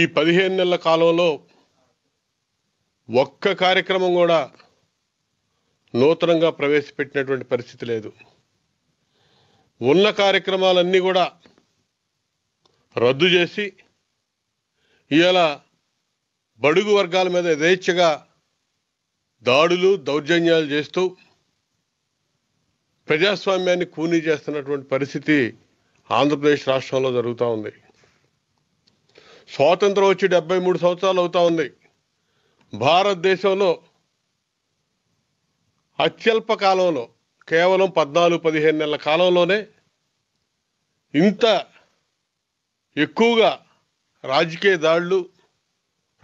ఈ పదిహేను నెలల కాలంలో ఒక్క కార్యక్రమం కూడా నూతనంగా ప్రవేశపెట్టినటువంటి పరిస్థితి లేదు ఉన్న కార్యక్రమాలన్నీ కూడా రద్దు చేసి ఇలా బడుగు వర్గాల మీద యథేచ్ఛగా దాడులు దౌర్జన్యాలు చేస్తూ ప్రజాస్వామ్యాన్ని కూనీ చేస్తున్నటువంటి పరిస్థితి ఆంధ్రప్రదేశ్ రాష్ట్రంలో జరుగుతూ ఉంది స్వాతంత్రం వచ్చి డెబ్బై మూడు సంవత్సరాలు అవుతా ఉంది భారతదేశంలో అత్యల్ప కాలంలో కేవలం పద్నాలుగు పదిహేను నెలల కాలంలోనే ఇంత ఎక్కువగా రాజకీయ దాడులు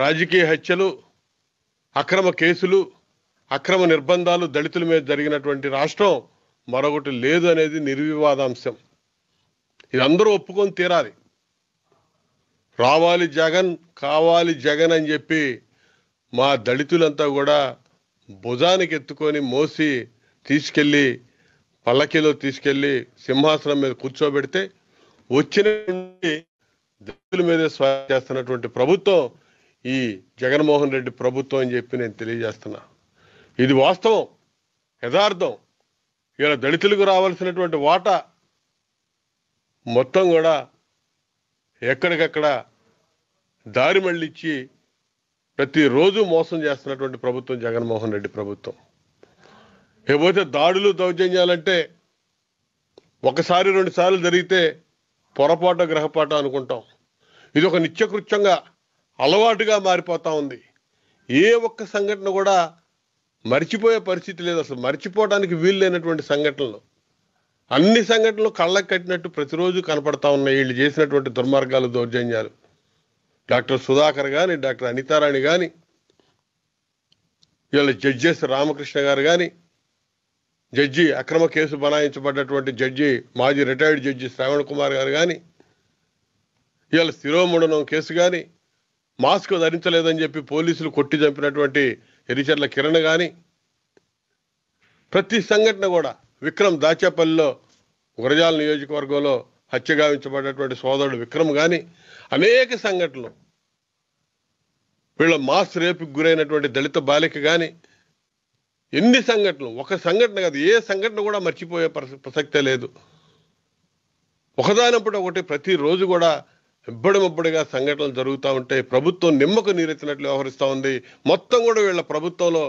రాజకీయ హత్యలు అక్రమ కేసులు అక్రమ నిర్బంధాలు దళితుల మీద జరిగినటువంటి రాష్ట్రం మరొకటి లేదు అనేది నిర్వివాదాంశం ఇది అందరూ ఒప్పుకొని తీరాలి రావాలి జగన్ కావాలి జగన్ అని చెప్పి మా దళితులంతా కూడా భుజానికి ఎత్తుకొని మోసి తీసుకెళ్ళి పల్లకిలో తీసుకెళ్ళి సింహాసనం మీద కూర్చోబెడితే వచ్చిన దళితుల మీద స్వాగతం చేస్తున్నటువంటి ప్రభుత్వం ఈ జగన్మోహన్ రెడ్డి ప్రభుత్వం అని చెప్పి నేను తెలియజేస్తున్నా ఇది వాస్తవం యథార్థం ఇలా దళితులకు రావాల్సినటువంటి వాటా మొత్తం కూడా ఎక్కడికక్కడ దారి మళ్ళిచ్చి ప్రతిరోజు మోసం చేస్తున్నటువంటి ప్రభుత్వం జగన్మోహన్ రెడ్డి ప్రభుత్వం లేకపోతే దాడులు దౌర్జన్యాలంటే ఒకసారి రెండు సార్లు జరిగితే పొరపాటు గ్రహపాట అనుకుంటాం ఇది ఒక నిత్యకృత్యంగా అలవాటుగా మారిపోతా ఉంది ఏ ఒక్క సంఘటన కూడా మర్చిపోయే పరిస్థితి లేదు అసలు మర్చిపోవడానికి వీలు లేనటువంటి సంఘటనలు అన్ని సంఘటనలు కళ్ళకు కట్టినట్టు ప్రతిరోజు కనపడతా ఉన్నాయి వీళ్ళు చేసినటువంటి దుర్మార్గాలు దౌర్జన్యాలు డాక్టర్ సుధాకర్ కానీ డాక్టర్ అనితారాణి కానీ వీళ్ళ జడ్జెస్ రామకృష్ణ గారు కానీ జడ్జి అక్రమ కేసు బనాయించబడ్డటువంటి జడ్జి మాజీ రిటైర్డ్ జడ్జి శ్రావణ్ కుమార్ గారు కానీ ఇవాళ శిరోముడనం కేసు కానీ మాస్క్ ధరించలేదని చెప్పి పోలీసులు కొట్టి చంపినటువంటి ఎరిచర్ల కిరణ్ కానీ ప్రతి సంఘటన కూడా విక్రమ్ దాచేపల్లిలో గురజాల నియోజకవర్గంలో హత్యగావించబడినటువంటి సోదరుడు విక్రమ్ కానీ అనేక సంఘటనలు వీళ్ళ మాస్ రేపుకి గురైనటువంటి దళిత బాలిక కానీ ఎన్ని సంఘటనలు ఒక సంఘటన కాదు ఏ సంఘటన కూడా మర్చిపోయే ప్రసక్తే లేదు ఒకదానప్పుడు ఒకటి ప్రతిరోజు కూడా ఇబ్బడిముబ్బడిగా సంఘటనలు జరుగుతూ ఉంటాయి ప్రభుత్వం నిమ్మకు నీరెత్తినట్లు వ్యవహరిస్తూ ఉంది మొత్తం కూడా వీళ్ళ ప్రభుత్వంలో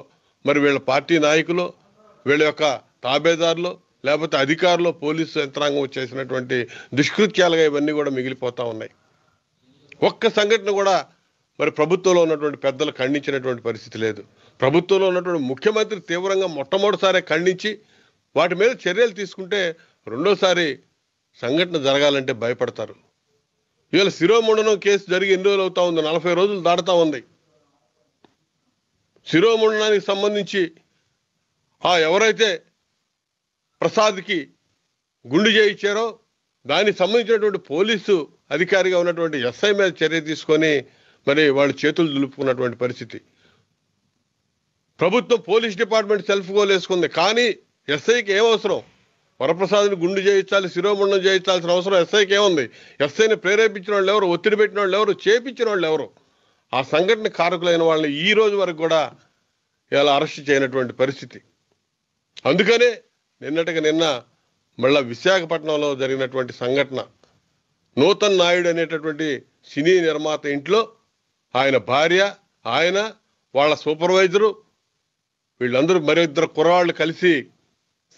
మరి వీళ్ళ పార్టీ నాయకులు వీళ్ళ యొక్క తాబేదారులు లేకపోతే అధికారులు పోలీసు యంత్రాంగం చేసినటువంటి దుష్కృత్యాలుగా ఇవన్నీ కూడా మిగిలిపోతూ ఉన్నాయి ఒక్క సంఘటన కూడా మరి ప్రభుత్వంలో ఉన్నటువంటి పెద్దలు ఖండించినటువంటి పరిస్థితి లేదు ప్రభుత్వంలో ఉన్నటువంటి ముఖ్యమంత్రి తీవ్రంగా మొట్టమొదటిసారి ఖండించి వాటి మీద చర్యలు తీసుకుంటే రెండోసారి సంఘటన జరగాలంటే భయపడతారు ఇవాళ శిరోముండనం కేసు జరిగి ఎన్ని రోజులు అవుతా ఉంది నలభై రోజులు దాటుతా ఉంది శిరోముండనానికి సంబంధించి ఆ ఎవరైతే ప్రసాద్కి గుండు చేయించారో దానికి సంబంధించినటువంటి పోలీసు అధికారిగా ఉన్నటువంటి ఎస్ఐ మీద చర్య తీసుకొని మరి వాళ్ళు చేతులు దులుపుకున్నటువంటి పరిస్థితి ప్రభుత్వం పోలీస్ డిపార్ట్మెంట్ సెల్ఫ్ గోల్ వేసుకుంది కానీ ఎస్ఐకి ఏమవసరం వరప్రసాద్ని గుండు చేయించాలి శిరోముండం చేయించాల్సిన అవసరం ఎస్ఐకి ఏముంది ఎస్ఐని ప్రేరేపించిన వాళ్ళు ఎవరు ఒత్తిడి పెట్టిన వాళ్ళు ఎవరు చేపించిన వాళ్ళు ఎవరు ఆ సంఘటన కారకులైన వాళ్ళని ఈ రోజు వరకు కూడా ఇలా అరెస్ట్ చేయనటువంటి పరిస్థితి అందుకనే నిన్నటికి నిన్న మళ్ళా విశాఖపట్నంలో జరిగినటువంటి సంఘటన నూతన్ నాయుడు అనేటటువంటి సినీ నిర్మాత ఇంట్లో ఆయన భార్య ఆయన వాళ్ళ సూపర్వైజరు వీళ్ళందరూ మరి ఇద్దరు కుర్రవాళ్ళు కలిసి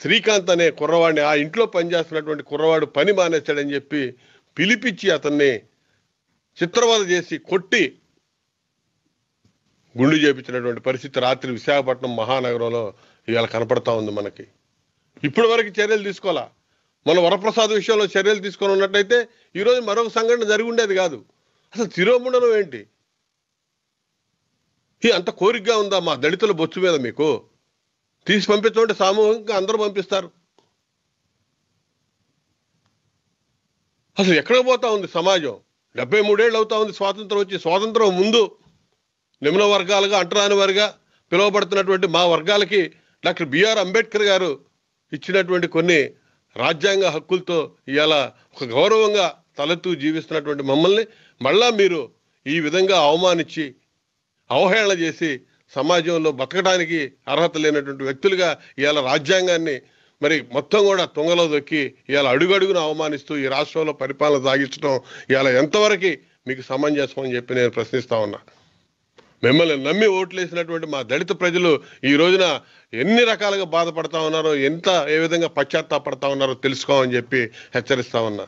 శ్రీకాంత్ అనే కుర్రవాడిని ఆ ఇంట్లో పనిచేస్తున్నటువంటి కుర్రవాడు పని మానేశాడని చెప్పి పిలిపించి అతన్ని చిత్రవద చేసి కొట్టి గుండు చేపించినటువంటి పరిస్థితి రాత్రి విశాఖపట్నం మహానగరంలో ఇవాళ కనపడతా ఉంది మనకి ఇప్పటి వరకు చర్యలు తీసుకోవాలా మన వరప్రసాద్ విషయంలో చర్యలు తీసుకొని ఉన్నట్టయితే ఈరోజు మరొక సంఘటన జరిగి ఉండేది కాదు అసలు తిరోముండనం ఏంటి అంత కోరికగా ఉందా మా దళితుల బొచ్చు మీద మీకు తీసి పంపించమంటే సామూహికంగా అందరూ పంపిస్తారు అసలు ఎక్కడ పోతా ఉంది సమాజం డెబ్బై మూడేళ్ళు అవుతా ఉంది స్వాతంత్రం వచ్చి స్వాతంత్రం ముందు నిమ్న వర్గాలుగా అంటరాని వారిగా పిలువబడుతున్నటువంటి మా వర్గాలకి డాక్టర్ బిఆర్ అంబేద్కర్ గారు ఇచ్చినటువంటి కొన్ని రాజ్యాంగ హక్కులతో ఇవాళ ఒక గౌరవంగా తలెత్తు జీవిస్తున్నటువంటి మమ్మల్ని మళ్ళా మీరు ఈ విధంగా అవమానించి అవహేళన చేసి సమాజంలో బతకడానికి అర్హత లేనటువంటి వ్యక్తులుగా ఇవాళ రాజ్యాంగాన్ని మరి మొత్తం కూడా తుంగలో దొక్కి ఇవాళ అడుగడుగును అవమానిస్తూ ఈ రాష్ట్రంలో పరిపాలన సాగించడం ఇవాళ ఎంతవరకు మీకు సమంజసం అని చెప్పి నేను ప్రశ్నిస్తా ఉన్నా మిమ్మల్ని నమ్మి ఓట్లేసినటువంటి మా దళిత ప్రజలు ఈ రోజున ఎన్ని రకాలుగా బాధపడతా ఉన్నారో ఎంత ఏ విధంగా పశ్చాత్తాపడతా ఉన్నారో తెలుసుకోమని చెప్పి హెచ్చరిస్తా ఉన్నా